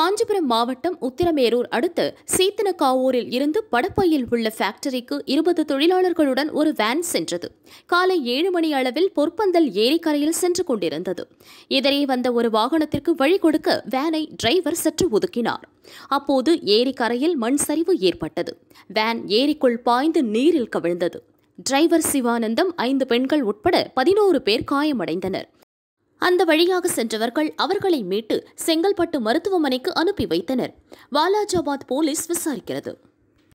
காஞ்சிபுரம் மாவட்டம் உத்திரமேரூர் அடுத்து சீத்தனக்காவூரில் இருந்து படப்பையில் உள்ள ஃபேக்டரிக்கு இருபது தொழிலாளர்களுடன் ஒரு வேன் சென்றது காலை ஏழு மணி அளவில் பொற்பந்தல் ஏரிக்கரையில் சென்று கொண்டிருந்தது இதனை வந்த ஒரு வாகனத்திற்கு வழி கொடுக்க வேனை டிரைவர் சற்று ஒதுக்கினார் அப்போது ஏரிக்கரையில் மண் சரிவு ஏற்பட்டது வேன் ஏரிக்குள் பாய்ந்து நீரில் கவிழ்ந்தது டிரைவர் சிவானந்தம் ஐந்து பெண்கள் உட்பட பதினோரு பேர் காயமடைந்தனர் அந்த வழியாக சென்றவர்கள் அவர்களை மீட்டு செங்கல்பட்டு மருத்துவமனைக்கு அனுப்பி வைத்தனர் வாலாஜாபாத் போலீஸ் விசாரிக்கிறது